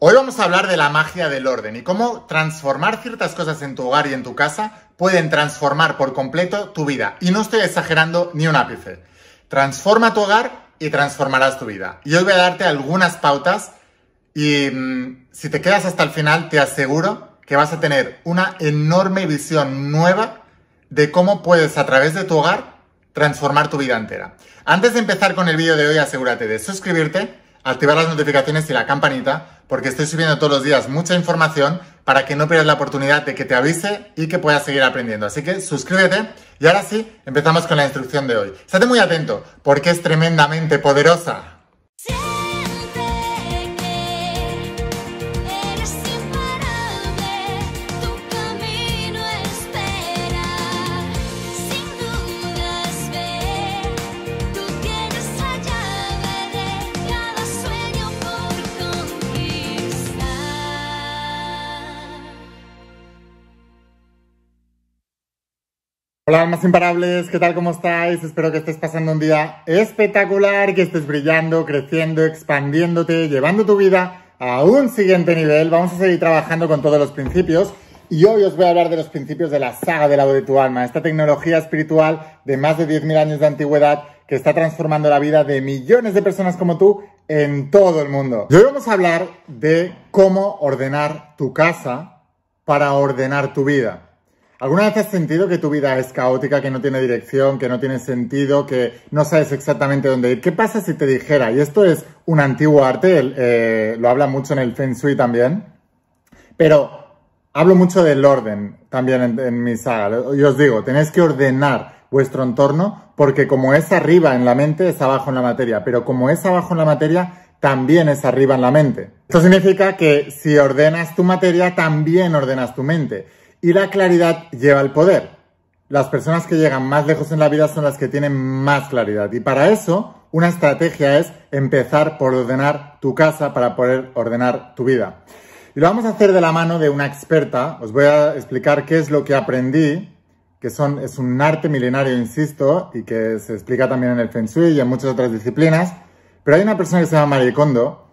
Hoy vamos a hablar de la magia del orden y cómo transformar ciertas cosas en tu hogar y en tu casa pueden transformar por completo tu vida. Y no estoy exagerando ni un ápice. Transforma tu hogar y transformarás tu vida. Y hoy voy a darte algunas pautas y mm, si te quedas hasta el final te aseguro que vas a tener una enorme visión nueva de cómo puedes a través de tu hogar transformar tu vida entera. Antes de empezar con el vídeo de hoy asegúrate de suscribirte activar las notificaciones y la campanita porque estoy subiendo todos los días mucha información para que no pierdas la oportunidad de que te avise y que puedas seguir aprendiendo. Así que suscríbete y ahora sí, empezamos con la instrucción de hoy. Estate muy atento porque es tremendamente poderosa. Hola, almas imparables, ¿qué tal? ¿Cómo estáis? Espero que estés pasando un día espectacular, que estés brillando, creciendo, expandiéndote, llevando tu vida a un siguiente nivel. Vamos a seguir trabajando con todos los principios y hoy os voy a hablar de los principios de la saga del lado de tu alma, esta tecnología espiritual de más de 10.000 años de antigüedad que está transformando la vida de millones de personas como tú en todo el mundo. Y hoy vamos a hablar de cómo ordenar tu casa para ordenar tu vida. ¿Alguna vez has sentido que tu vida es caótica, que no tiene dirección, que no tiene sentido, que no sabes exactamente dónde ir? ¿Qué pasa si te dijera, y esto es un antiguo arte, eh, lo habla mucho en el Feng Shui también, pero hablo mucho del orden también en, mi saga. Yo os digo, tenéis que ordenar vuestro entorno porque como es arriba en la mente, es abajo en la materia, pero como es abajo en la materia, también es arriba en la mente. Esto significa que si ordenas tu materia, también ordenas tu mente. Y la claridad lleva al poder. Las personas que llegan más lejos en la vida son las que tienen más claridad. Y para eso, una estrategia es empezar por ordenar tu casa para poder ordenar tu vida. Y lo vamos a hacer de la mano de una experta. Os voy a explicar qué es lo que aprendí, que son, es un arte milenario, insisto, y que se explica también en el Feng Shui y en muchas otras disciplinas. Pero hay una persona que se llama Marie Kondo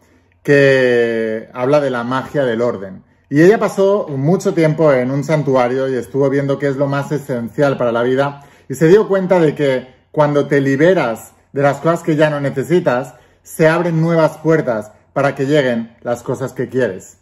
que habla de la magia del orden. Y ella pasó mucho tiempo en un santuario y estuvo viendo qué es lo más esencial para la vida y se dio cuenta de que cuando te liberas de las cosas que ya no necesitas, se abren nuevas puertas para que lleguen las cosas que quieres.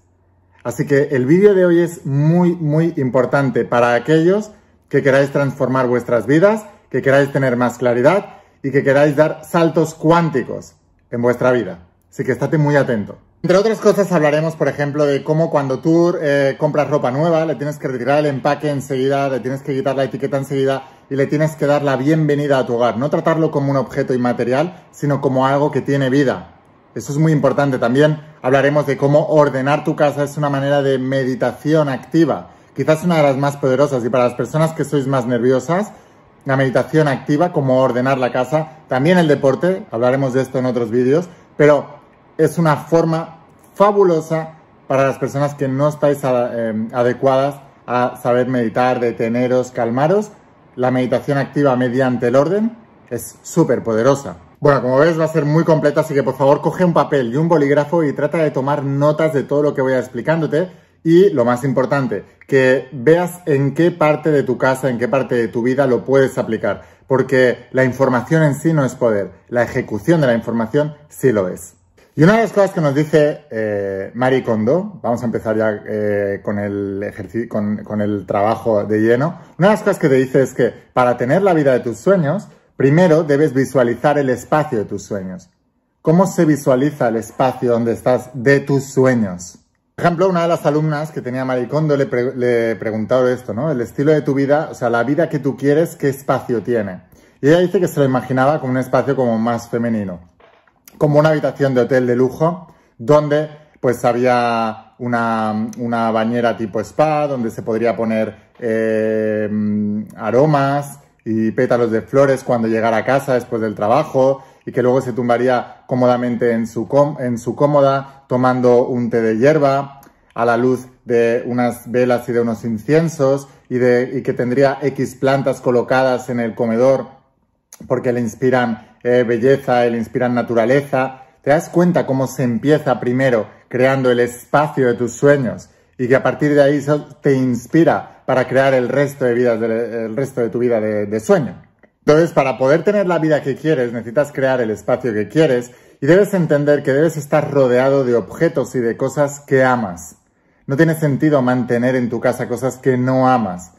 Así que el vídeo de hoy es muy, muy importante para aquellos que queráis transformar vuestras vidas, que queráis tener más claridad y que queráis dar saltos cuánticos en vuestra vida. Así que estate muy atento. Entre otras cosas hablaremos, por ejemplo, de cómo cuando tú eh, compras ropa nueva, le tienes que retirar el empaque enseguida, le tienes que quitar la etiqueta enseguida y le tienes que dar la bienvenida a tu hogar. No tratarlo como un objeto inmaterial, sino como algo que tiene vida. Eso es muy importante. También hablaremos de cómo ordenar tu casa es una manera de meditación activa. Quizás una de las más poderosas y para las personas que sois más nerviosas, la meditación activa, cómo ordenar la casa, también el deporte, hablaremos de esto en otros vídeos, pero es una forma fabulosa para las personas que no estáis eh, adecuadas a saber meditar, deteneros, calmaros. La meditación activa mediante el orden es súper poderosa. Bueno, como ves va a ser muy completa, así que por favor coge un papel y un bolígrafo y trata de tomar notas de todo lo que voy a explicándote. Y lo más importante, que veas en qué parte de tu casa, en qué parte de tu vida lo puedes aplicar. Porque la información en sí no es poder, la ejecución de la información sí lo es. Y una de las cosas que nos dice eh, Kondo, vamos a empezar ya eh, con, el trabajo de lleno, una de las cosas que te dice es que para tener la vida de tus sueños, primero debes visualizar el espacio de tus sueños. ¿Cómo se visualiza el espacio donde estás de tus sueños? Por ejemplo, una de las alumnas que tenía Maricondo le, le preguntaba esto, ¿no? El estilo de tu vida, o sea, la vida que tú quieres, ¿qué espacio tiene? Y ella dice que se lo imaginaba como un espacio como más femenino como una habitación de hotel de lujo donde pues había una, bañera tipo spa donde se podría poner eh, aromas y pétalos de flores cuando llegara a casa después del trabajo y que luego se tumbaría cómodamente en su, en su cómoda tomando un té de hierba a la luz de unas velas y de unos inciensos y, de, y que tendría X plantas colocadas en el comedor porque le inspiran eh, belleza, el inspirar naturaleza. Te das cuenta cómo se empieza primero creando el espacio de tus sueños y que a partir de ahí eso te inspira para crear el resto de, vidas el resto de tu vida de sueño. Entonces, para poder tener la vida que quieres, necesitas crear el espacio que quieres y debes entender que debes estar rodeado de objetos y de cosas que amas. No tiene sentido mantener en tu casa cosas que no amas.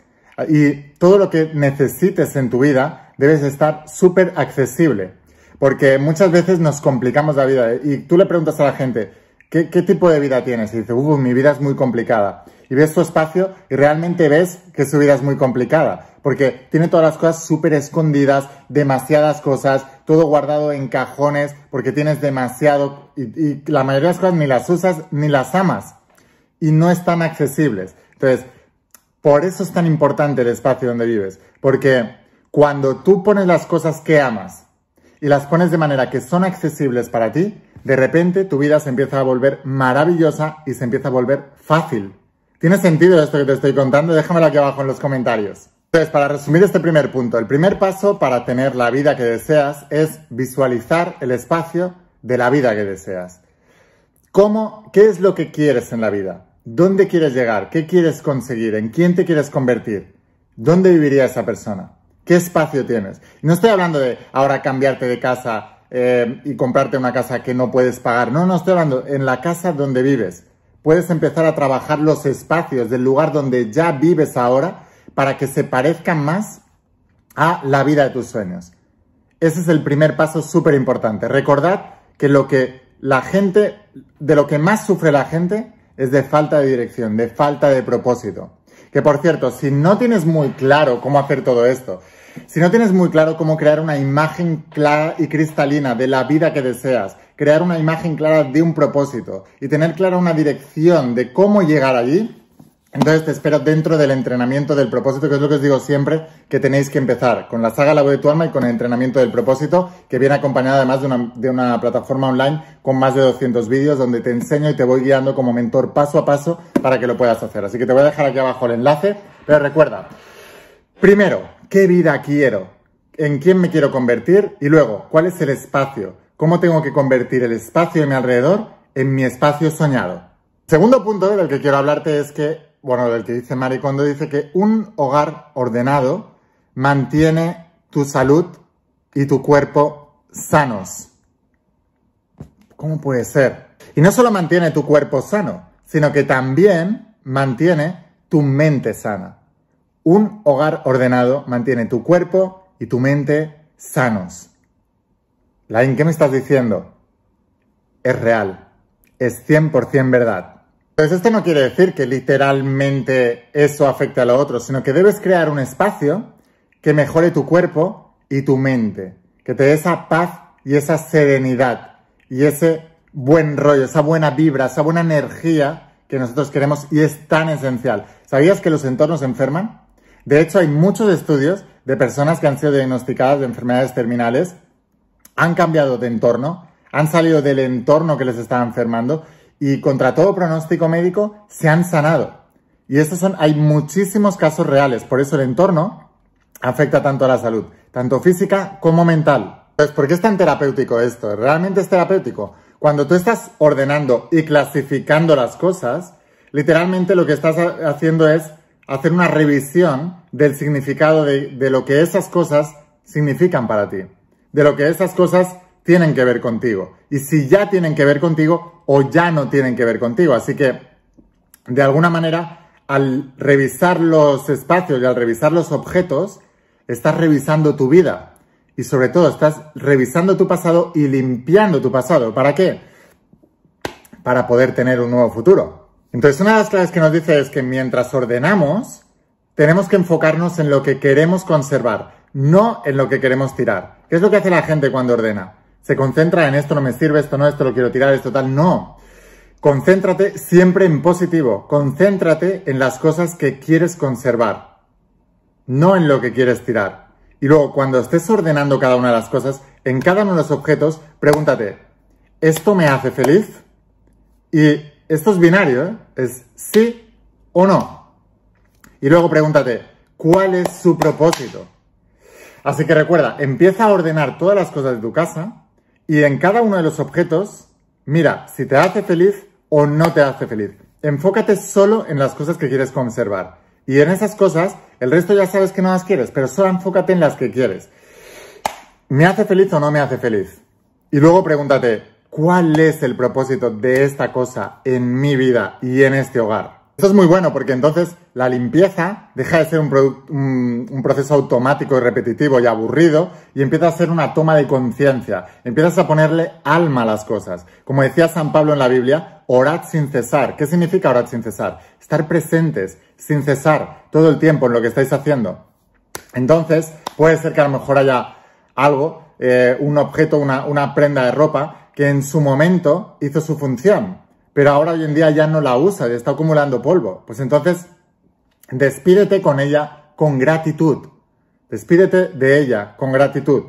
Y todo lo que necesites en tu vida debes estar súper accesible, porque muchas veces nos complicamos la vida ¿eh? y tú le preguntas a la gente, ¿qué, tipo de vida tienes? Y dice, mi vida es muy complicada. Y ves su espacio y realmente ves que su vida es muy complicada, porque tiene todas las cosas súper escondidas, demasiadas cosas, todo guardado en cajones, porque tienes demasiado y, y la mayoría de las cosas ni las usas ni las amas y no están accesibles. Entonces, por eso es tan importante el espacio donde vives, porque cuando tú pones las cosas que amas y las pones de manera que son accesibles para ti, de repente tu vida se empieza a volver maravillosa y se empieza a volver fácil. ¿Tiene sentido esto que te estoy contando? Déjamelo aquí abajo en los comentarios. Entonces, para resumir este primer punto, el primer paso para tener la vida que deseas es visualizar el espacio de la vida que deseas. ¿Cómo? ¿Qué es lo que quieres en la vida? ¿Dónde quieres llegar? ¿Qué quieres conseguir? ¿En quién te quieres convertir? ¿Dónde viviría esa persona? ¿Qué espacio tienes? No estoy hablando de ahora cambiarte de casa eh, y comprarte una casa que no puedes pagar. No, no estoy hablando en la casa donde vives. Puedes empezar a trabajar los espacios del lugar donde ya vives ahora para que se parezcan más a la vida de tus sueños. Ese es el primer paso súper importante. Recordad que lo que la gente, de lo que más sufre la gente es de falta de dirección, de falta de propósito. Que por cierto, si no tienes muy claro cómo hacer todo esto, si no tienes muy claro cómo crear una imagen clara y cristalina de la vida que deseas, crear una imagen clara de un propósito y tener clara una dirección de cómo llegar allí, entonces te espero dentro del entrenamiento del propósito, que es lo que os digo siempre, que tenéis que empezar con la saga La voz de tu alma y con el entrenamiento del propósito, que viene acompañado además de una, de una plataforma online con más de 200 vídeos donde te enseño y te voy guiando como mentor paso a paso para que lo puedas hacer. Así que te voy a dejar aquí abajo el enlace, pero recuerda, primero, ¿qué vida quiero? ¿En quién me quiero convertir? Y luego, ¿cuál es el espacio? ¿Cómo tengo que convertir el espacio de mi alrededor en mi espacio soñado? Segundo punto del que quiero hablarte es que bueno, del que dice Kondo, dice que un hogar ordenado mantiene tu salud y tu cuerpo sanos. ¿Cómo puede ser? Y no solo mantiene tu cuerpo sano, sino que también mantiene tu mente sana. Un hogar ordenado mantiene tu cuerpo y tu mente sanos. Lain, ¿qué me estás diciendo? Es real, es 100% verdad. Pues esto no quiere decir que literalmente eso afecte a lo otro, sino que debes crear un espacio que mejore tu cuerpo y tu mente, que te dé esa paz y esa serenidad y ese buen rollo, esa buena vibra, esa buena energía que nosotros queremos y es tan esencial. ¿Sabías que los entornos enferman? De hecho, hay muchos estudios de personas que han sido diagnosticadas de enfermedades terminales, han cambiado de entorno, han salido del entorno que les estaba enfermando y contra todo pronóstico médico se han sanado. Y estos son, hay muchísimos casos reales, por eso el entorno afecta tanto a la salud, tanto física como mental. Entonces, ¿por qué es tan terapéutico esto? ¿Realmente es terapéutico? Cuando tú estás ordenando y clasificando las cosas, literalmente lo que estás haciendo es hacer una revisión del significado de, de lo que esas cosas significan para ti, de lo que esas cosas tienen que ver contigo. Y si ya tienen que ver contigo o ya no tienen que ver contigo. Así que, de alguna manera, al revisar los espacios y al revisar los objetos, estás revisando tu vida. Y sobre todo, estás revisando tu pasado y limpiando tu pasado. ¿Para qué? Para poder tener un nuevo futuro. Entonces, una de las claves que nos dice es que mientras ordenamos, tenemos que enfocarnos en lo que queremos conservar, no en lo que queremos tirar. ¿Qué es lo que hace la gente cuando ordena? se concentra en esto no me sirve, esto no, esto lo quiero tirar, esto tal. No. Concéntrate siempre en positivo. Concéntrate en las cosas que quieres conservar, no en lo que quieres tirar. Y luego, cuando estés ordenando cada una de las cosas, en cada uno de los objetos, pregúntate, ¿esto me hace feliz? Y esto es binario, ¿eh? es sí o no. Y luego pregúntate, ¿cuál es su propósito? Así que recuerda, empieza a ordenar todas las cosas de tu casa y en cada uno de los objetos, mira si te hace feliz o no te hace feliz. Enfócate solo en las cosas que quieres conservar. Y en esas cosas, el resto ya sabes que no las quieres, pero solo enfócate en las que quieres. ¿Me hace feliz o no me hace feliz? Y luego pregúntate, ¿cuál es el propósito de esta cosa en mi vida y en este hogar? Eso es muy bueno porque entonces la limpieza deja de ser un, proceso automático y repetitivo y aburrido y empieza a ser una toma de conciencia. Empiezas a ponerle alma a las cosas. Como decía San Pablo en la Biblia, orad sin cesar. ¿Qué significa orad sin cesar? Estar presentes, sin cesar, todo el tiempo en lo que estáis haciendo. Entonces, puede ser que a lo mejor haya algo, eh, un objeto, una prenda de ropa que en su momento hizo su función, pero ahora hoy en día ya no la usa ya está acumulando polvo. Pues entonces, despídete con ella con gratitud. Despídete de ella con gratitud.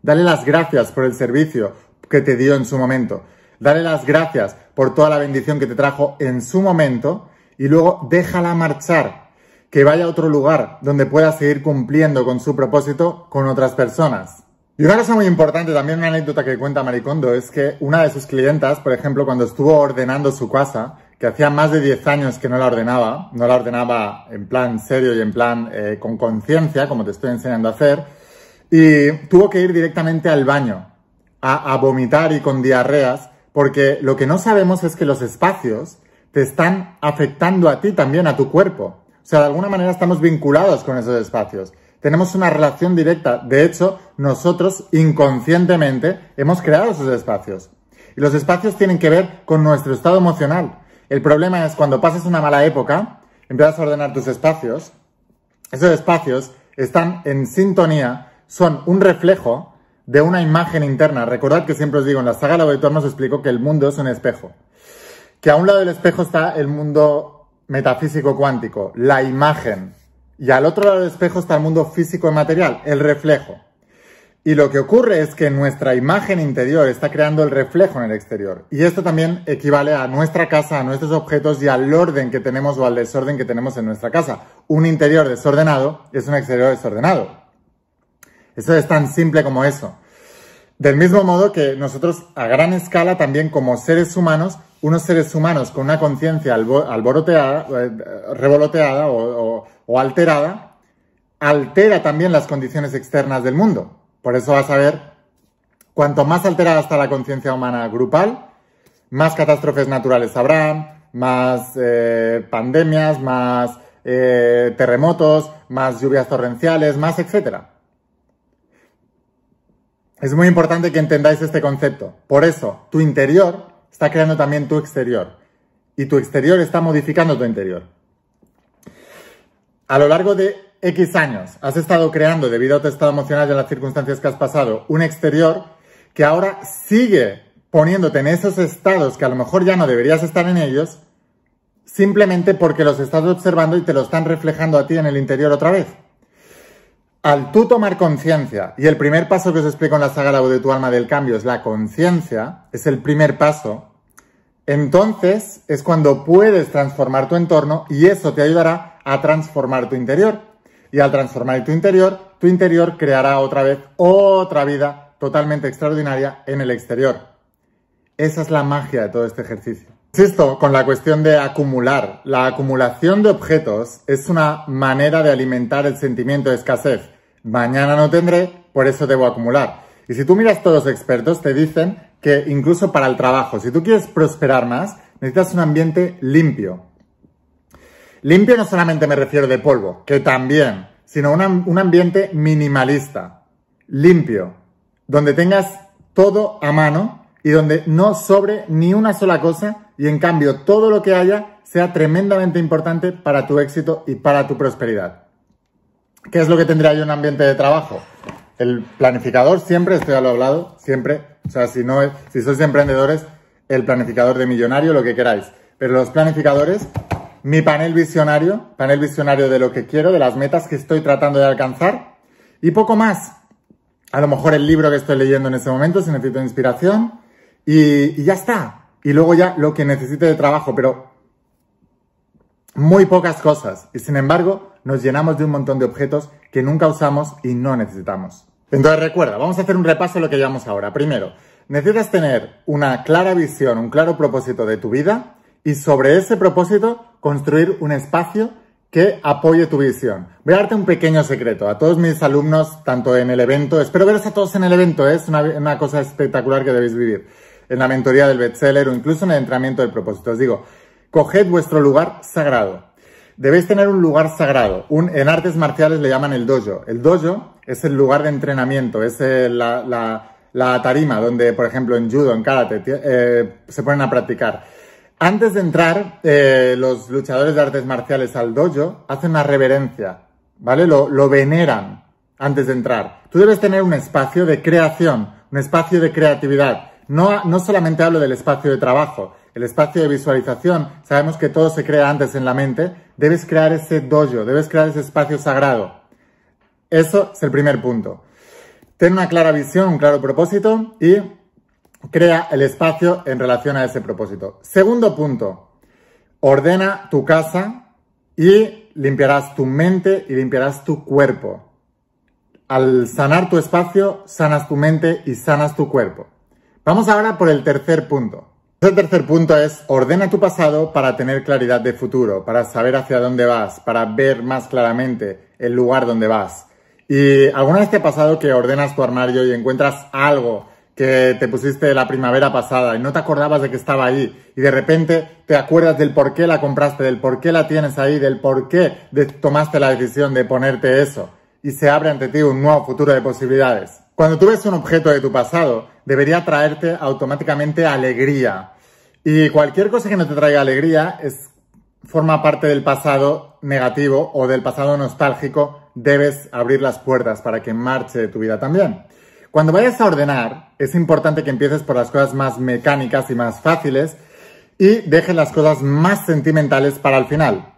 Dale las gracias por el servicio que te dio en su momento. Dale las gracias por toda la bendición que te trajo en su momento y luego déjala marchar, que vaya a otro lugar donde pueda seguir cumpliendo con su propósito con otras personas. Y una cosa muy importante, también una anécdota que cuenta Maricondo, es que una de sus clientas, por ejemplo, cuando estuvo ordenando su casa, que hacía más de 10 años que no la ordenaba, no la ordenaba en plan serio y en plan eh, con conciencia, como te estoy enseñando a hacer, y tuvo que ir directamente al baño, a vomitar y con diarreas, porque lo que no sabemos es que los espacios te están afectando a ti también, a tu cuerpo. O sea, de alguna manera estamos vinculados con esos espacios tenemos una relación directa. De hecho, nosotros inconscientemente hemos creado esos espacios. Y los espacios tienen que ver con nuestro estado emocional. El problema es cuando pasas una mala época, empiezas a ordenar tus espacios. Esos espacios están en sintonía, son un reflejo de una imagen interna. Recordad que siempre os digo, en la saga Laboratorio os explico que el mundo es un espejo. Que a un lado del espejo está el mundo metafísico cuántico, la imagen, y al otro lado del espejo está el mundo físico y material, el reflejo. Y lo que ocurre es que nuestra imagen interior está creando el reflejo en el exterior. Y esto también equivale a nuestra casa, a nuestros objetos y al orden que tenemos o al desorden que tenemos en nuestra casa. Un interior desordenado es un exterior desordenado. Eso es tan simple como eso. Del mismo modo que nosotros a gran escala también como seres humanos, unos seres humanos con una conciencia alboroteada, eh, revoloteada o, alterada, altera también las condiciones externas del mundo. Por eso vas a ver, cuanto más alterada está la conciencia humana grupal, más catástrofes naturales habrá, más eh, pandemias, más eh, terremotos, más lluvias torrenciales, más etcétera. Es muy importante que entendáis este concepto. Por eso, tu interior está creando también tu exterior. Y tu exterior está modificando tu interior. A lo largo de X años has estado creando, debido a tu estado emocional y a las circunstancias que has pasado, un exterior que ahora sigue poniéndote en esos estados que a lo mejor ya no deberías estar en ellos, simplemente porque los estás observando y te lo están reflejando a ti en el interior otra vez. Al tú tomar conciencia, y el primer paso que os explico en la saga de tu alma del cambio es la conciencia, es el primer paso, entonces es cuando puedes transformar tu entorno y eso te ayudará a transformar tu interior. Y al transformar tu interior, tu interior creará otra vez otra vida totalmente extraordinaria en el exterior. Esa es la magia de todo este ejercicio. Insisto con la cuestión de acumular. La acumulación de objetos es una manera de alimentar el sentimiento de escasez mañana no tendré, por eso debo acumular. Y si tú miras todos los expertos, te dicen que incluso para el trabajo, si tú quieres prosperar más, necesitas un ambiente limpio. Limpio no solamente me refiero de polvo, que también, sino un ambiente minimalista, limpio, donde tengas todo a mano y donde no sobre ni una sola cosa y en cambio todo lo que haya sea tremendamente importante para tu éxito y para tu prosperidad. ¿Qué es lo que tendría yo un ambiente de trabajo? El planificador siempre, estoy ya lo hablado, siempre. O sea, si, no, si sois emprendedores, el planificador de millonario, lo que queráis. Pero los planificadores, mi panel visionario, panel visionario de lo que quiero, de las metas que estoy tratando de alcanzar y poco más. A lo mejor el libro que estoy leyendo en ese momento, si necesito inspiración y ya está. Y luego ya lo que necesite de trabajo, pero muy pocas cosas. Y sin embargo, nos llenamos de un montón de objetos que nunca usamos y no necesitamos. Entonces recuerda, vamos a hacer un repaso de lo que llevamos ahora. Primero, necesitas tener una clara visión, un claro propósito de tu vida y sobre ese propósito construir un espacio que apoye tu visión. Voy a darte un pequeño secreto a todos mis alumnos, tanto en el evento, espero veros a todos en el evento, ¿eh? es una, una, cosa espectacular que debéis vivir, en la mentoría del bestseller o incluso en el entrenamiento del propósito. Os digo, coged vuestro lugar sagrado, Debéis tener un lugar sagrado. en artes marciales le llaman el dojo. El dojo es el lugar de entrenamiento, es eh, la, tarima donde, por ejemplo, en judo, en karate, eh, se ponen a practicar. Antes de entrar, eh, los luchadores de artes marciales al dojo hacen una reverencia, ¿vale? Lo, lo veneran antes de entrar. Tú debes tener un espacio de creación, un espacio de creatividad. No, no solamente hablo del espacio de trabajo, el espacio de visualización, sabemos que todo se crea antes en la mente, debes crear ese dojo, debes crear ese espacio sagrado. Eso es el primer punto. Ten una clara visión, un claro propósito y crea el espacio en relación a ese propósito. Segundo punto, ordena tu casa y limpiarás tu mente y limpiarás tu cuerpo. Al sanar tu espacio, sanas tu mente y sanas tu cuerpo. Vamos ahora por el tercer punto. El tercer punto es ordena tu pasado para tener claridad de futuro, para saber hacia dónde vas, para ver más claramente el lugar donde vas. ¿Y alguna vez te ha pasado que ordenas tu armario y encuentras algo que te pusiste la primavera pasada y no te acordabas de que estaba ahí y de repente te acuerdas del por qué la compraste, del por qué la tienes ahí, del por qué tomaste la decisión de ponerte eso y se abre ante ti un nuevo futuro de posibilidades? Cuando tú ves un objeto de tu pasado, debería traerte automáticamente alegría. Y cualquier cosa que no te traiga alegría es, forma parte del pasado negativo o del pasado nostálgico. Debes abrir las puertas para que marche tu vida también. Cuando vayas a ordenar, es importante que empieces por las cosas más mecánicas y más fáciles y dejes las cosas más sentimentales para el final.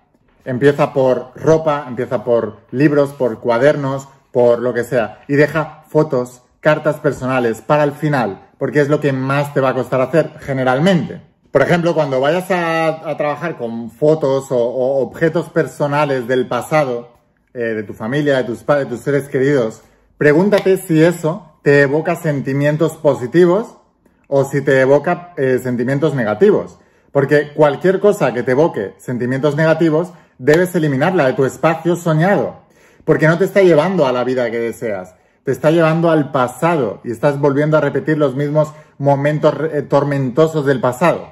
Empieza por ropa, empieza por libros, por cuadernos, por lo que sea. Y deja fotos, cartas personales para el final, porque es lo que más te va a costar hacer generalmente. Por ejemplo, cuando vayas a, trabajar con fotos o, objetos personales del pasado, eh, de tu familia, de tus padres, de tus seres queridos, pregúntate si eso te evoca sentimientos positivos o si te evoca eh, sentimientos negativos. Porque cualquier cosa que te evoque sentimientos negativos, debes eliminarla de tu espacio soñado. Porque no te está llevando a la vida que deseas, te está llevando al pasado y estás volviendo a repetir los mismos momentos eh, tormentosos del pasado.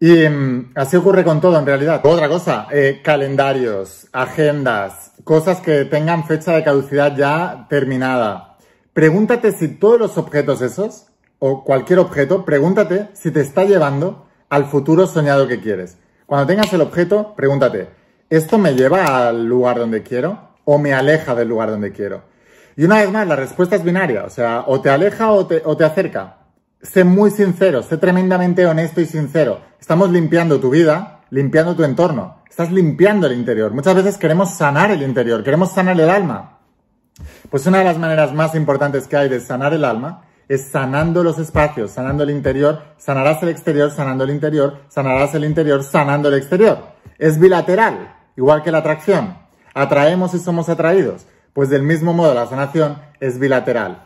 Y mm, así ocurre con todo en realidad. Otra cosa, eh, calendarios, agendas, cosas que tengan fecha de caducidad ya terminada. Pregúntate si todos los objetos esos, o cualquier objeto, pregúntate si te está llevando al futuro soñado que quieres. Cuando tengas el objeto, pregúntate, ¿esto me lleva al lugar donde quiero o me aleja del lugar donde quiero? Y una vez más, la respuesta es binaria, o sea, o te aleja o te, o te acerca. Sé muy sincero, sé tremendamente honesto y sincero. Estamos limpiando tu vida, limpiando tu entorno, estás limpiando el interior. Muchas veces queremos sanar el interior, queremos sanar el alma. Pues una de las maneras más importantes que hay de sanar el alma es sanando los espacios, sanando el interior, sanarás el exterior, sanando el interior, sanarás el interior, sanando el exterior. Es bilateral igual que la atracción. Atraemos y somos atraídos. Pues del mismo modo la sanación es bilateral.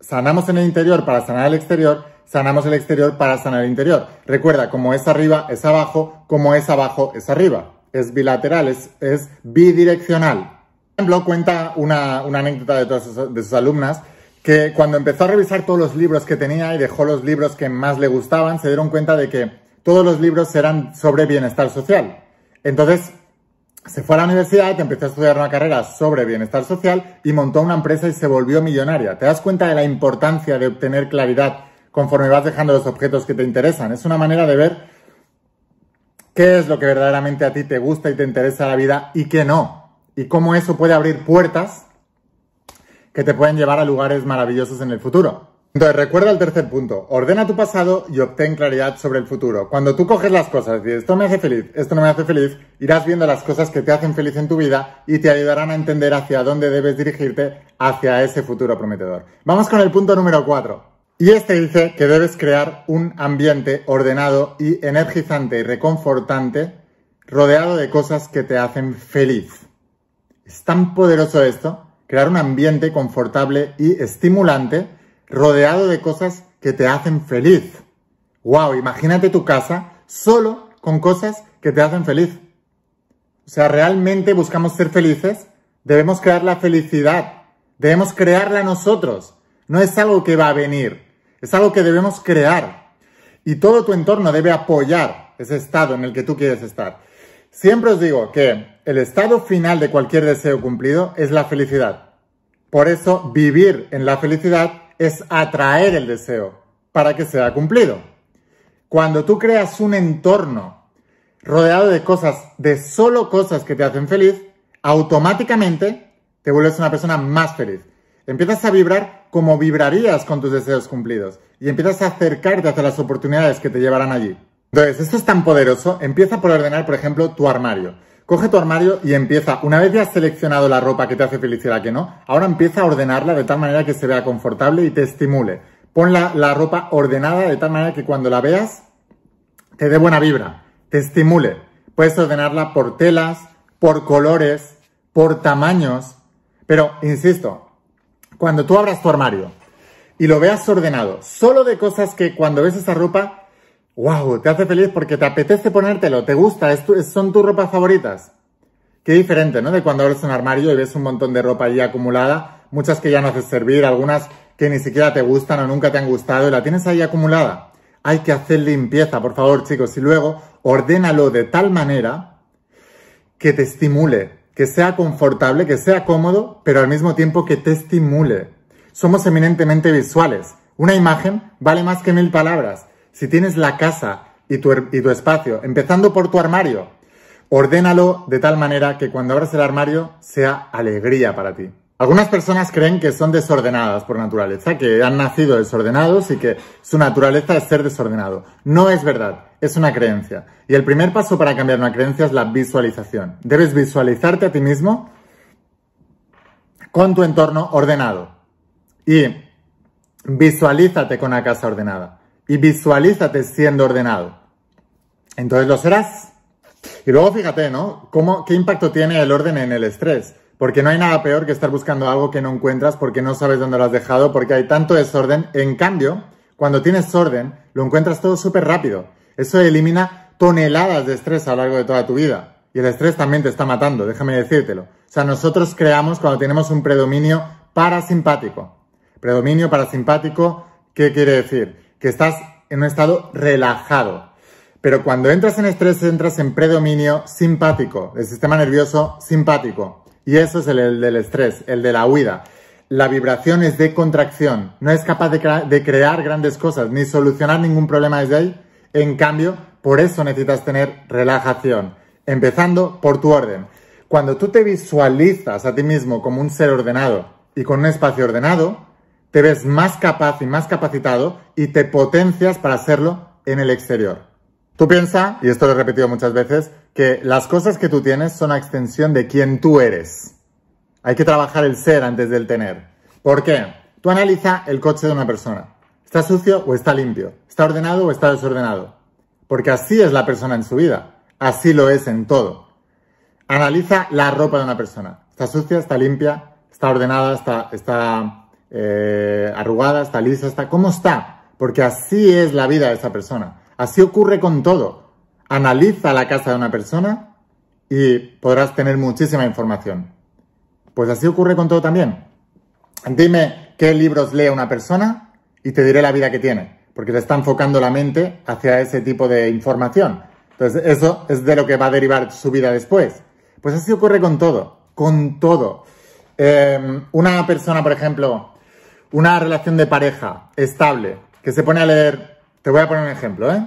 Sanamos en el interior para sanar el exterior, sanamos el exterior para sanar el interior. Recuerda, como es arriba es abajo, como es abajo es arriba. Es bilateral, es, bidireccional. Por ejemplo, cuenta una, anécdota de todas de sus alumnas que cuando empezó a revisar todos los libros que tenía y dejó los libros que más le gustaban, se dieron cuenta de que todos los libros eran sobre bienestar social. Entonces se fue a la universidad, empezó a estudiar una carrera sobre bienestar social y montó una empresa y se volvió millonaria. ¿Te das cuenta de la importancia de obtener claridad conforme vas dejando los objetos que te interesan? Es una manera de ver qué es lo que verdaderamente a ti te gusta y te interesa la vida y qué no. Y cómo eso puede abrir puertas que te pueden llevar a lugares maravillosos en el futuro. Entonces, recuerda el tercer punto. Ordena tu pasado y obtén claridad sobre el futuro. Cuando tú coges las cosas y dices, esto me hace feliz, esto no me hace feliz, irás viendo las cosas que te hacen feliz en tu vida y te ayudarán a entender hacia dónde debes dirigirte hacia ese futuro prometedor. Vamos con el punto número 4. Y este dice que debes crear un ambiente ordenado y energizante y reconfortante rodeado de cosas que te hacen feliz. Es tan poderoso esto, crear un ambiente confortable y estimulante rodeado de cosas que te hacen feliz. ¡Wow! Imagínate tu casa solo con cosas que te hacen feliz. O sea, realmente buscamos ser felices, debemos crear la felicidad, debemos crearla nosotros. No es algo que va a venir, es algo que debemos crear. Y todo tu entorno debe apoyar ese estado en el que tú quieres estar. Siempre os digo que el estado final de cualquier deseo cumplido es la felicidad. Por eso vivir en la felicidad es atraer el deseo para que sea cumplido. Cuando tú creas un entorno rodeado de cosas, de solo cosas que te hacen feliz, automáticamente te vuelves una persona más feliz. Empiezas a vibrar como vibrarías con tus deseos cumplidos y empiezas a acercarte hacia las oportunidades que te llevarán allí. Entonces, esto es tan poderoso, empieza por ordenar, por ejemplo, tu armario. Coge tu armario y empieza, una vez ya has seleccionado la ropa que te hace felicidad y la que no, ahora empieza a ordenarla de tal manera que se vea confortable y te estimule. Pon la ropa ordenada de tal manera que cuando la veas te dé buena vibra, te estimule. Puedes ordenarla por telas, por colores, por tamaños, pero insisto, cuando tú abras tu armario y lo veas ordenado, solo de cosas que cuando ves esa ropa ¡Wow! Te hace feliz porque te apetece ponértelo, te gusta, son tus ropas favoritas. Qué diferente, ¿no? De cuando abres un armario y ves un montón de ropa ahí acumulada, muchas que ya no haces servir, algunas que ni siquiera te gustan o nunca te han gustado y la tienes ahí acumulada. Hay que hacer limpieza, por favor, chicos, y luego ordénalo de tal manera que te estimule, que sea confortable, que sea cómodo, pero al mismo tiempo que te estimule. Somos eminentemente visuales. Una imagen vale más que mil palabras. Si tienes la casa y tu, espacio, empezando por tu armario, ordénalo de tal manera que cuando abras el armario sea alegría para ti. Algunas personas creen que son desordenadas por naturaleza, que han nacido desordenados y que su naturaleza es ser desordenado. No es verdad, es una creencia. Y el primer paso para cambiar una creencia es la visualización. Debes visualizarte a ti mismo con tu entorno ordenado. Y visualízate con la casa ordenada y visualízate siendo ordenado. Entonces lo serás. Y luego fíjate, ¿no? ¿Qué impacto tiene el orden en el estrés? Porque no hay nada peor que estar buscando algo que no encuentras porque no sabes dónde lo has dejado, porque hay tanto desorden. En cambio, cuando tienes orden, lo encuentras todo súper rápido. Eso elimina toneladas de estrés a lo largo de toda tu vida. Y el estrés también te está matando, déjame decírtelo. O sea, nosotros creamos cuando tenemos un predominio parasimpático. Predominio parasimpático, ¿qué quiere decir? que estás en un estado relajado. Pero cuando entras en estrés, entras en predominio simpático, el sistema nervioso simpático. Y eso es el, del estrés, el de la huida. La vibración es de contracción, no es capaz de, de crear grandes cosas ni solucionar ningún problema desde ahí. En cambio, por eso necesitas tener relajación, empezando por tu orden. Cuando tú te visualizas a ti mismo como un ser ordenado y con un espacio ordenado, te ves más capaz y más capacitado y te potencias para hacerlo en el exterior. Tú piensa, y esto lo he repetido muchas veces, que las cosas que tú tienes son a extensión de quien tú eres. Hay que trabajar el ser antes del tener. ¿Por qué? Tú analiza el coche de una persona. ¿Está sucio o está limpio? ¿Está ordenado o está desordenado? Porque así es la persona en su vida. Así lo es en todo. Analiza la ropa de una persona. ¿Está sucia? ¿Está limpia? ¿Está ordenada? ¿Está, está eh, arrugada, está lisa, está... ¿Cómo está? Porque así es la vida de esa persona. Así ocurre con todo. Analiza la casa de una persona y podrás tener muchísima información. Pues así ocurre con todo también. Dime qué libros lee una persona y te diré la vida que tiene, porque te está enfocando la mente hacia ese tipo de información. Entonces, eso es de lo que va a derivar su vida después. Pues así ocurre con todo, con todo. Eh, una persona, por ejemplo, una relación de pareja estable que se pone a leer, te voy a poner un ejemplo, ¿eh?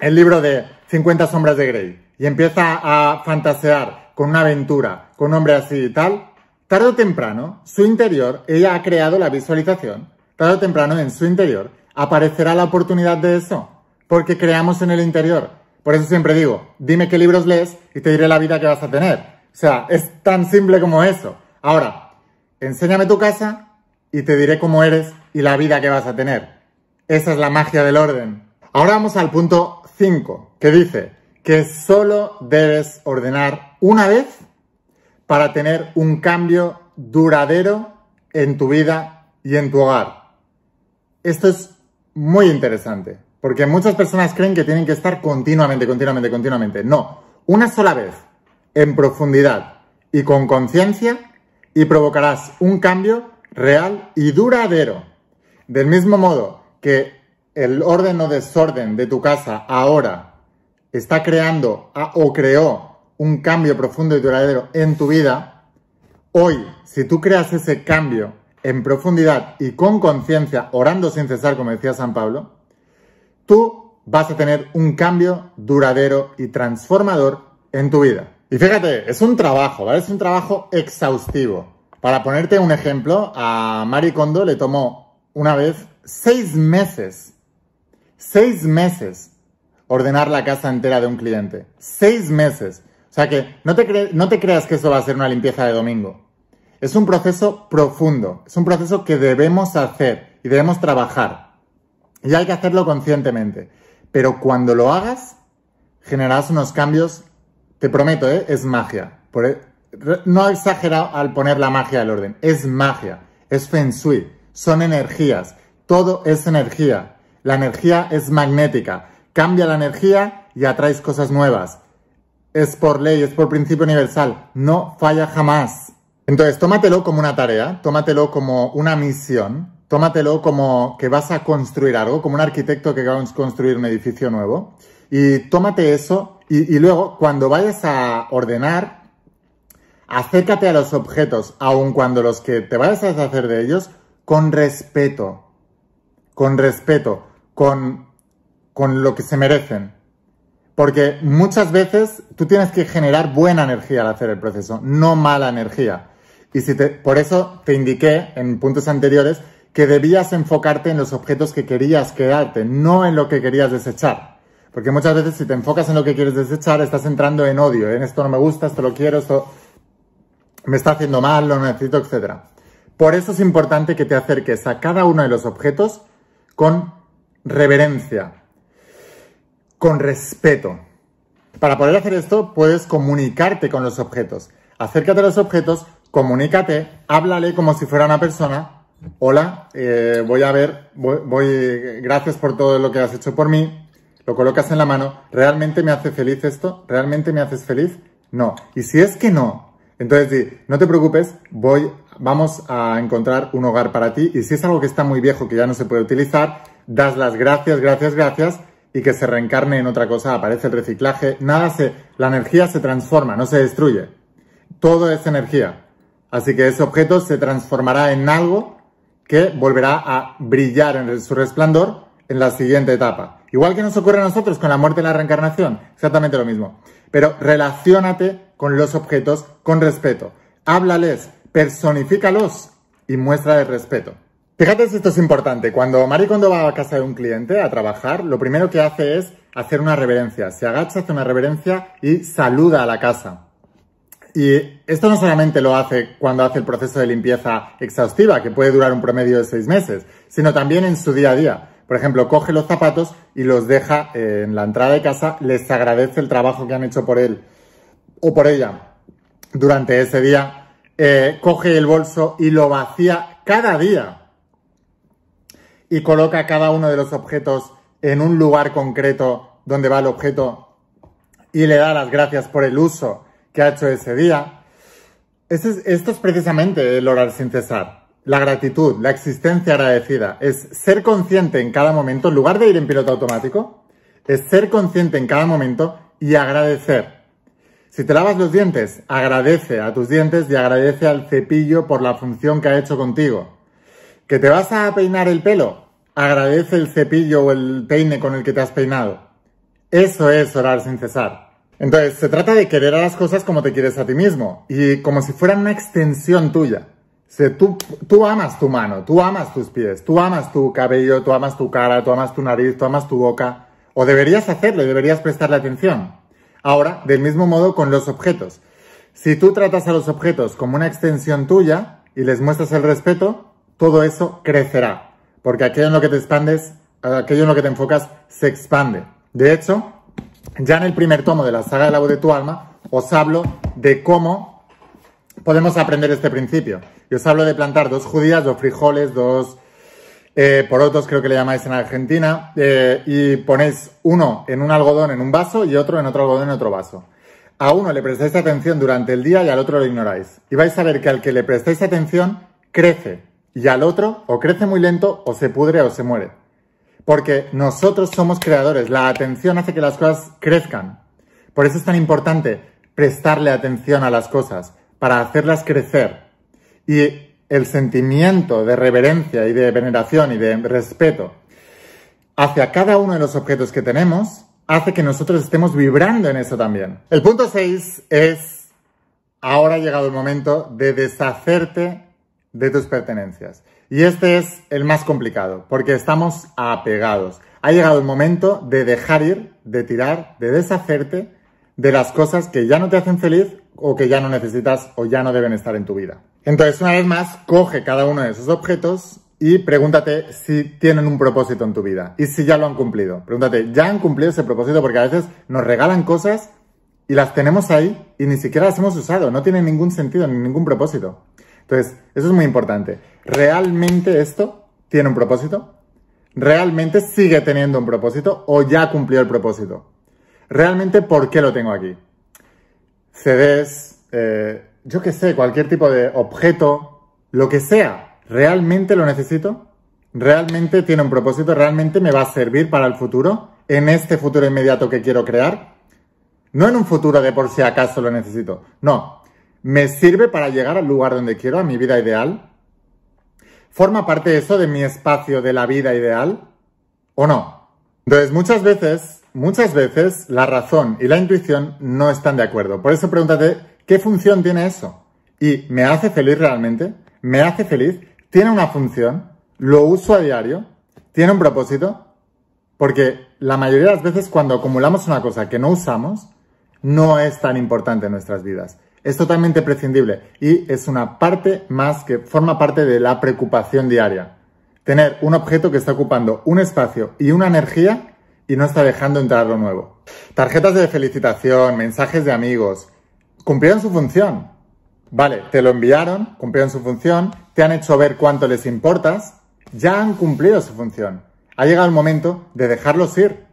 El libro de 50 sombras de Grey y empieza a fantasear con una aventura, con un hombre así y tal, tarde o temprano, su interior, ella ha creado la visualización, tarde o temprano en su interior aparecerá la oportunidad de eso, porque creamos en el interior. Por eso siempre digo, dime qué libros lees y te diré la vida que vas a tener. O sea, es tan simple como eso. Ahora, enséñame tu casa y te diré cómo eres y la vida que vas a tener. Esa es la magia del orden. Ahora vamos al punto 5, que dice que solo debes ordenar una vez para tener un cambio duradero en tu vida y en tu hogar. Esto es muy interesante, porque muchas personas creen que tienen que estar continuamente, continuamente, continuamente. No, una sola vez, en profundidad y con conciencia, y provocarás un cambio real y duradero. Del mismo modo que el orden o desorden de tu casa ahora está creando o creó un cambio profundo y duradero en tu vida, hoy, si tú creas ese cambio en profundidad y con conciencia, orando sin cesar, como decía San Pablo, tú vas a tener un cambio duradero y transformador en tu vida. Y fíjate, es un trabajo, ¿vale? Es un trabajo exhaustivo. Para ponerte un ejemplo, a Mari Kondo le tomó una vez seis meses, seis meses ordenar la casa entera de un cliente. Seis meses. O sea que no te, creas que eso va a ser una limpieza de domingo. Es un proceso profundo, es un proceso que debemos hacer y debemos trabajar. Y hay que hacerlo conscientemente. Pero cuando lo hagas, generarás unos cambios, te prometo, ¿eh? es magia. Por e-, no exagerado al poner la magia del orden. Es magia, es feng shui, son energías. Todo es energía. La energía es magnética. Cambia la energía y atraes cosas nuevas. Es por ley, es por principio universal. No falla jamás. Entonces, tómatelo como una tarea, tómatelo como una misión, tómatelo como que vas a construir algo, como un arquitecto que va a construir un edificio nuevo. Y tómate eso y luego, cuando vayas a ordenar Acércate a los objetos, aun cuando los que te vayas a deshacer de ellos, con respeto. Con respeto. Con, lo que se merecen. Porque muchas veces tú tienes que generar buena energía al hacer el proceso, no mala energía. Y si te, por eso te indiqué en puntos anteriores que debías enfocarte en los objetos que querías quedarte, no en lo que querías desechar. Porque muchas veces si te enfocas en lo que quieres desechar, estás entrando en odio. ¿eh? En esto no me gusta, esto lo quiero, esto me está haciendo mal, lo necesito, etc. Por eso es importante que te acerques a cada uno de los objetos con reverencia, con respeto. Para poder hacer esto, puedes comunicarte con los objetos. Acércate a los objetos, comunícate, háblale como si fuera una persona. Hola, eh, voy a ver, voy, voy, gracias por todo lo que has hecho por mí. Lo colocas en la mano. ¿Realmente me hace feliz esto? ¿Realmente me haces feliz? No. Y si es que no, entonces, no te preocupes, voy, vamos a encontrar un hogar para ti y si es algo que está muy viejo, que ya no se puede utilizar, das las gracias, gracias, gracias y que se reencarne en otra cosa, aparece el reciclaje, nada se, la energía se transforma, no se destruye. Todo es energía. Así que ese objeto se transformará en algo que volverá a brillar en su resplandor en la siguiente etapa. Igual que nos ocurre a nosotros con la muerte y la reencarnación, exactamente lo mismo. Pero relacionate con los objetos con respeto. Háblales, personifícalos y muestra el respeto. Fíjate si esto es importante. Cuando Marie Kondo va a casa de un cliente a trabajar, lo primero que hace es hacer una reverencia. Se agacha, hace una reverencia y saluda a la casa. Y esto no solamente lo hace cuando hace el proceso de limpieza exhaustiva, que puede durar un promedio de seis meses, sino también en su día a día. Por ejemplo, coge los zapatos y los deja en la entrada de casa, les agradece el trabajo que han hecho por él o por ella durante ese día, eh, coge el bolso y lo vacía cada día y coloca cada uno de los objetos en un lugar concreto donde va el objeto y le da las gracias por el uso que ha hecho ese día. esto es precisamente el orar sin cesar. La gratitud, la existencia agradecida, es ser consciente en cada momento, en lugar de ir en piloto automático, es ser consciente en cada momento y agradecer. Si te lavas los dientes, agradece a tus dientes y agradece al cepillo por la función que ha hecho contigo. ¿Que te vas a peinar el pelo? Agradece el cepillo o el peine con el que te has peinado. Eso es orar sin cesar. Entonces, se trata de querer a las cosas como te quieres a ti mismo y como si fueran una extensión tuya. tú, tú amas tu mano, tú amas tus pies, tú amas tu cabello, tú amas tu cara, tú amas tu nariz, tú amas tu boca. O deberías hacerlo y deberías prestarle atención. Ahora, del mismo modo con los objetos. Si tú tratas a los objetos como una extensión tuya y les muestras el respeto, todo eso crecerá, porque aquello en lo que te expandes, aquello en lo que te enfocas, se expande. De hecho, ya en el primer tomo de la saga de la voz de tu alma, os hablo de cómo podemos aprender este principio. Y os hablo de plantar dos judías, dos frijoles, dos eh, por otros creo que le llamáis en Argentina, eh, y ponéis uno en un algodón en un vaso y otro en otro algodón en otro vaso. A uno le prestáis atención durante el día y al otro lo ignoráis. Y vais a ver que al que le prestáis atención crece y al otro o crece muy lento o se pudre o se muere. Porque nosotros somos creadores, la atención hace que las cosas crezcan. Por eso es tan importante prestarle atención a las cosas, para hacerlas crecer. Y el sentimiento de reverencia y de veneración y de respeto hacia cada uno de los objetos que tenemos, hace que nosotros estemos vibrando en eso también. El punto 6 es, ahora ha llegado el momento de deshacerte de tus pertenencias. Y este es el más complicado, porque estamos apegados. Ha llegado el momento de dejar ir, de tirar, de deshacerte de las cosas que ya no te hacen feliz o que ya no necesitas o ya no deben estar en tu vida. Entonces, una vez más, coge cada uno de esos objetos y pregúntate si tienen un propósito en tu vida y si ya lo han cumplido. Pregúntate, ¿ya han cumplido ese propósito? Porque a veces nos regalan cosas y las tenemos ahí y ni siquiera las hemos usado, no tienen ningún sentido ni ningún propósito. Entonces, eso es muy importante. ¿Realmente esto tiene un propósito? ¿Realmente sigue teniendo un propósito o ya cumplió el propósito? ¿Realmente por qué lo tengo aquí? CDs, eh, yo qué sé, cualquier tipo de objeto, lo que sea, ¿realmente lo necesito? ¿Realmente tiene un propósito? ¿Realmente me va a servir para el futuro? ¿En este futuro inmediato que quiero crear? No en un futuro de por si acaso lo necesito. No. ¿Me sirve para llegar al lugar donde quiero, a mi vida ideal? ¿Forma parte eso de mi espacio de la vida ideal? ¿O no? Entonces, muchas veces Muchas veces la razón y la intuición no están de acuerdo. Por eso pregúntate, ¿qué función tiene eso? ¿Y me hace feliz realmente? ¿Me hace feliz? ¿Tiene una función? ¿Lo uso a diario? ¿Tiene un propósito? Porque la mayoría de las veces cuando acumulamos una cosa que no usamos, no es tan importante en nuestras vidas. Es totalmente prescindible y es una parte más que forma parte de la preocupación diaria. Tener un objeto que está ocupando un espacio y una energía y no está dejando entrar lo nuevo. Tarjetas de felicitación, mensajes de amigos, cumplieron su función. Vale, te lo enviaron, cumplieron su función, te han hecho ver cuánto les importas, ya han cumplido su función. Ha llegado el momento de dejarlos ir.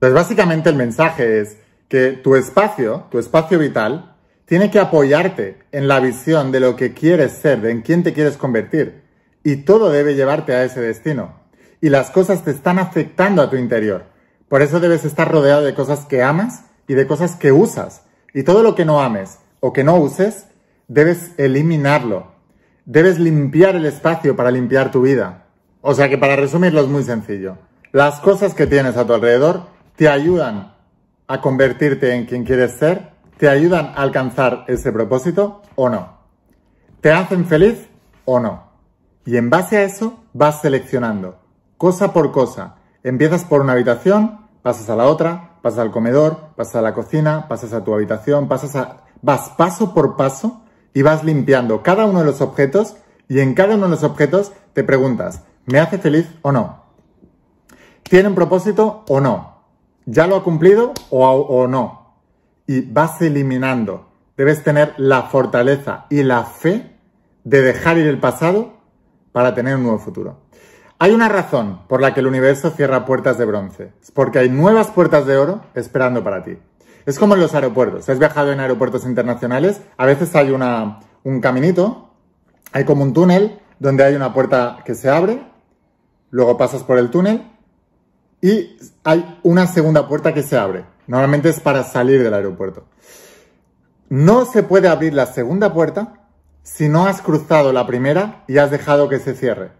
...pues básicamente el mensaje es que tu espacio, tu espacio vital, tiene que apoyarte en la visión de lo que quieres ser, de en quién te quieres convertir. Y todo debe llevarte a ese destino. Y las cosas te están afectando a tu interior. Por eso debes estar rodeado de cosas que amas y de cosas que usas. Y todo lo que no ames o que no uses, debes eliminarlo. Debes limpiar el espacio para limpiar tu vida. O sea que para resumirlo es muy sencillo. Las cosas que tienes a tu alrededor te ayudan a convertirte en quien quieres ser, te ayudan a alcanzar ese propósito o no. ¿Te hacen feliz o no? Y en base a eso vas seleccionando, cosa por cosa, Empiezas por una habitación, pasas a la otra, pasas al comedor, pasas a la cocina, pasas a tu habitación, pasas Vas paso por paso y vas limpiando cada uno de los objetos y en cada uno de los objetos te preguntas, ¿me hace feliz o no? ¿Tiene un propósito o no? ¿Ya lo ha cumplido o no? Y vas eliminando. Debes tener la fortaleza y la fe de dejar ir el pasado para tener un nuevo futuro. Hay una razón por la que el universo cierra puertas de bronce. Es porque hay nuevas puertas de oro esperando para ti. Es como en los aeropuertos. has viajado en aeropuertos internacionales, a veces hay una, un caminito, hay como un túnel donde hay una puerta que se abre, luego pasas por el túnel y hay una segunda puerta que se abre. Normalmente es para salir del aeropuerto. No se puede abrir la segunda puerta si no has cruzado la primera y has dejado que se cierre.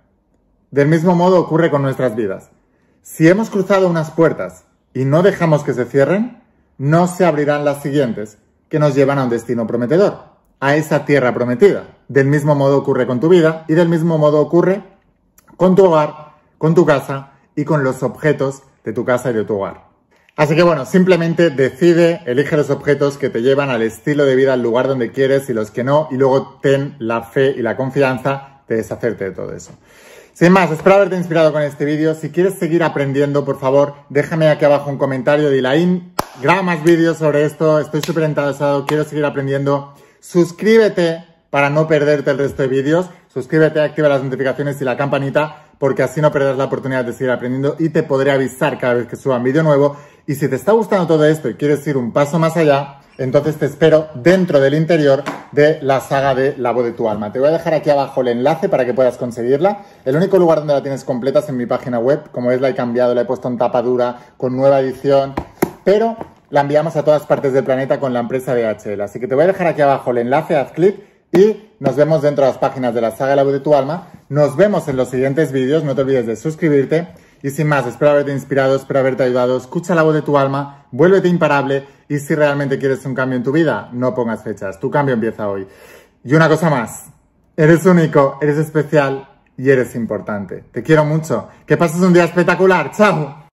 Del mismo modo ocurre con nuestras vidas. Si hemos cruzado unas puertas y no dejamos que se cierren, no se abrirán las siguientes que nos llevan a un destino prometedor, a esa tierra prometida. Del mismo modo ocurre con tu vida y del mismo modo ocurre con tu hogar, con tu casa y con los objetos de tu casa y de tu hogar. Así que bueno, simplemente decide, elige los objetos que te llevan al estilo de vida, al lugar donde quieres y los que no, y luego ten la fe y la confianza de deshacerte de todo eso. Sin más, espero haberte inspirado con este vídeo. Si quieres seguir aprendiendo, por favor, déjame aquí abajo un comentario de Ilaín. Graba más vídeos sobre esto. Estoy súper interesado. Quiero seguir aprendiendo. Suscríbete para no perderte el resto de vídeos. Suscríbete, activa las notificaciones y la campanita porque así no perderás la oportunidad de seguir aprendiendo y te podré avisar cada vez que suba un vídeo nuevo. Y si te está gustando todo esto y quieres ir un paso más allá, entonces te espero dentro del interior de la saga de La voz de tu alma. Te voy a dejar aquí abajo el enlace para que puedas conseguirla. El único lugar donde la tienes completa es en mi página web. Como ves, la he cambiado, la he puesto en tapa dura, con nueva edición. Pero la enviamos a todas partes del planeta con la empresa de HL. Así que te voy a dejar aquí abajo el enlace, haz clic y nos vemos dentro de las páginas de la saga La voz de tu alma. Nos vemos en los siguientes vídeos. No te olvides de suscribirte y sin más, espero haberte inspirado, espero haberte ayudado. Escucha la voz de tu alma, vuélvete imparable y si realmente quieres un cambio en tu vida, no pongas fechas. Tu cambio empieza hoy. Y una cosa más. Eres único, eres especial y eres importante. Te quiero mucho. Que pases un día espectacular. Chao.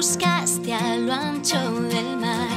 buscaste al lo ancho del mar.